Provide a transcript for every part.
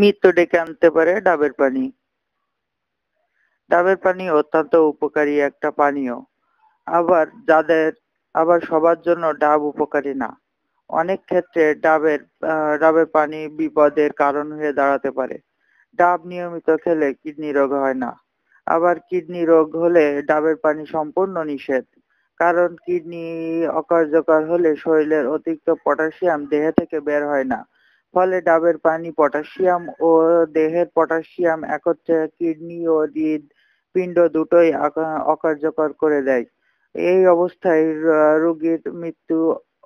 মৃত্যু ডেকে আনতে পারে ডাবের পানি ডাবের পানি অত্যন্ত উপকারী একটা পানীয় আবার যাদের আবার সবার জন্য ডাব উপকারী না অনেক ক্ষেত্রে ডাবের ডাবের পানি বিপদের কারণ হয়ে দাঁড়াতে পারে ডাব নিয়মিত খেলে কিডনি রোগ হয় না আবার কিডনি রোগ হলে ডাবের পানি সম্পূর্ণ নিষেধ কারণ কিডনি অকার্যকর হলে শরীরের অতিরিক্ত পটাশিয়াম দেহে থেকে বের হয় না ফলে ডাবের পানি পটাশিয়াম ও দেহের পটাশিয়াম একত্রে কিডনি ও হৃদ পিণ্ড দুটোই অকার্যকর করে দেয় এই অবস্থায় রোগীর মৃত্যু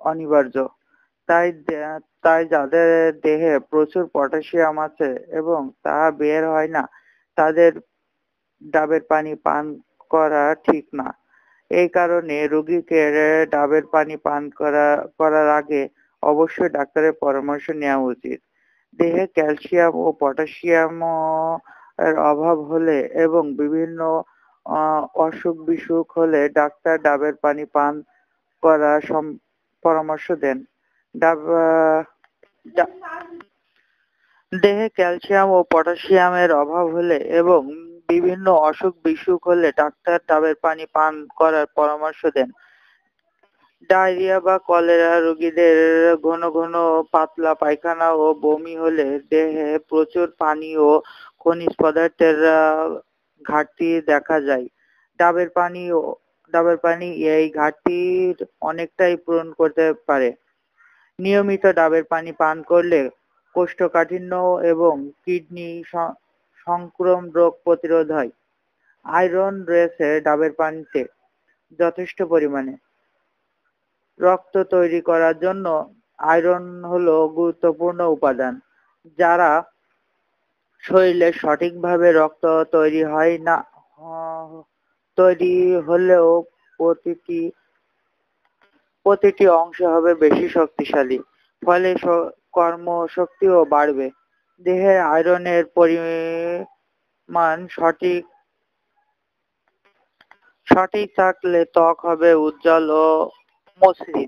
অনিবার্য তাই তাই যাদের দেহে প্রচুর পটাশিয়াম আছে এবং তা বের হয় না তাদের ডাবের পানি পান করা ঠিক না এই কারণে রোগীকে ডাবের পানি পান করা করার আগে অবশ্যই ডাক্তারের পরামর্শ নেওয়া উচিত দেহে ক্যালসিয়াম ও পটাশিয়াম এর অভাব হলে এবং বিভিন্ন অসুখ বিসুখ হলে ডাক্তার ডাবের পানি পান করা পরামর্শ দেন ডাব দেহে ক্যালসিয়াম ও পটাশিয়ামের অভাব হলে এবং বিভিন্ন অসুখ বিসুখ হলে ডাক্তার ডাবের পানি পান করার পরামর্শ দেন ডায়রিয়া বা কলেরা রোগীদের ঘন ঘন পাতলা পায়খানা ও বমি হলে দেহে প্রচুর পানি ও খনিজ পদার্থের ঘাটতি দেখা যায় ডাবের পানি ও ডাবের পানি এই ঘাটতির অনেকটাই পূরণ করতে পারে নিয়মিত ডাবের পানি পান করলে কোষ্ঠকাঠিন্য এবং কিডনি সংক্রম রোগ প্রতিরোধ হয় আয়রন রয়েছে ডাবের পানিতে যথেষ্ট পরিমাণে রক্ত তৈরি করার জন্য আয়রন হলো গুরুত্বপূর্ণ উপাদান যারা শরীরে সঠিকভাবে রক্ত তৈরি হয় না তৈরি হলেও প্রতিটি প্রতিটি অংশ হবে বেশি শক্তিশালী ফলে কর্মশক্তিও বাড়বে দেহের আয়রনের পরিমাণ সঠিক সঠিক থাকলে ত্বক হবে উজ্জ্বল ও মসৃণ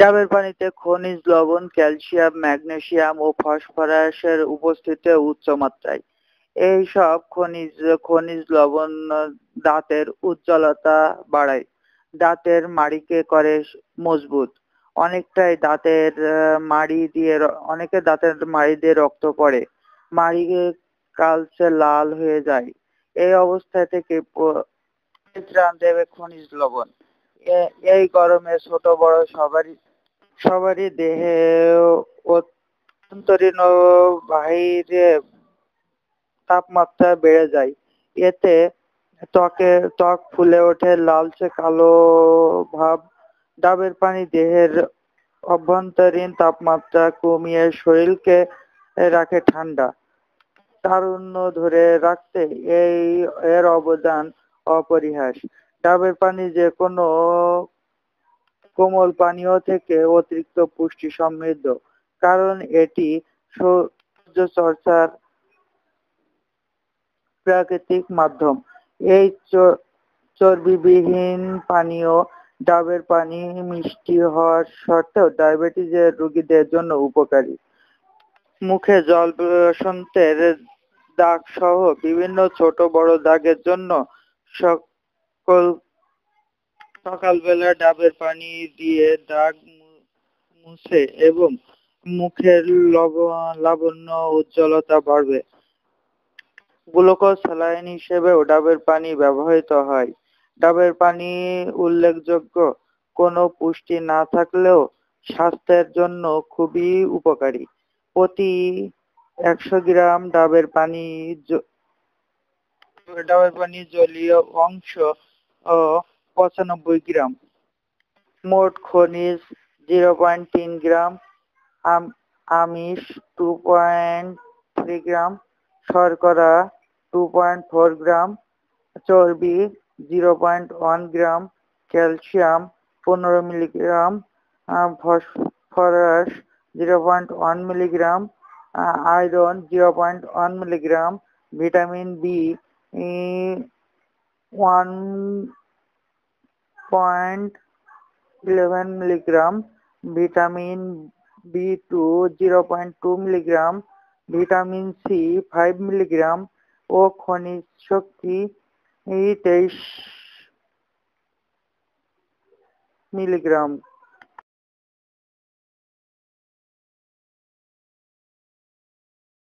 ডাবের পানিতে খনিজ লবণ ক্যালসিয়াম ম্যাগনেসিয়াম ও ফসফরাসের উপস্থিতি উচ্চ মাত্রায় এই সব খনিজ খনিজ লবণ দাঁতের উজ্জ্বলতা বাড়ায় দাঁতের মাড়িকে করে মজবুত অনেকটাই দাঁতের মাড়ি দিয়ে অনেকে দাঁতের মাড়ি দিয়ে রক্ত পড়ে মাড়িকে কালচে লাল হয়ে যায় এই অবস্থা থেকে খনিজ লবণ এই গরমে ছোট বড় সবারই সবারই দেহে অভ্যন্তরীণ ও বাহিরে তাপমাত্রা বেড়ে যায় এতে ত্বকে ত্বক ফুলে ওঠে লালচে কালো ভাব ডাবের পানি দেহের অভ্যন্তরীণ তাপমাত্রা কমিয়ে শরীরকে রাখে ঠান্ডা তারুণ্য ধরে রাখতে এই এর অবদান অপরিহার্য ডাবের পানি যে কোনো কোমল পানীয় থেকে অতিরিক্ত পুষ্টি সমৃদ্ধ কারণ এটি সূর্য চর্চার প্রাকৃতিক মাধ্যম এই চর্বিবিহীন পানীয় ডাবের পানি মিষ্টি হওয়ার সত্ত্বেও ডায়াবেটিসের রোগীদের জন্য উপকারী মুখে জল বসন্তের দাগ সহ বিভিন্ন ছোট বড় দাগের জন্য সকল সকালবেলা ডাবের পানি দিয়ে দাগ মুছে এবং মুখের লাবণ্য উজ্জ্বলতা বাড়বে গ্লুকোজ স্যালাইন হিসেবেও ডাবের পানি ব্যবহৃত হয় ডাবের পানি উল্লেখযোগ্য কোনো পুষ্টি না থাকলেও স্বাস্থ্যের জন্য খুবই উপকারী প্রতি একশো গ্রাম ডাবের পানি ডাবের পানি জলীয় অংশ ও পঁচানব্বই গ্রাম মোট খনিজ জিরো পয়েন্ট তিন গ্রাম আমিষ টু পয়েন্ট থ্রি গ্রাম শর্করা টু পয়েন্ট ফোর গ্রাম চর্বি zero point one gram calcium পনেরো milligram phosphorus zero point one milligram iron zero point one milligram vitamin B 1.11 milligram, vitamin B2 0.2 milligram, vitamin C 5 milligram ও খনিজ শক্তি তেইশ milligram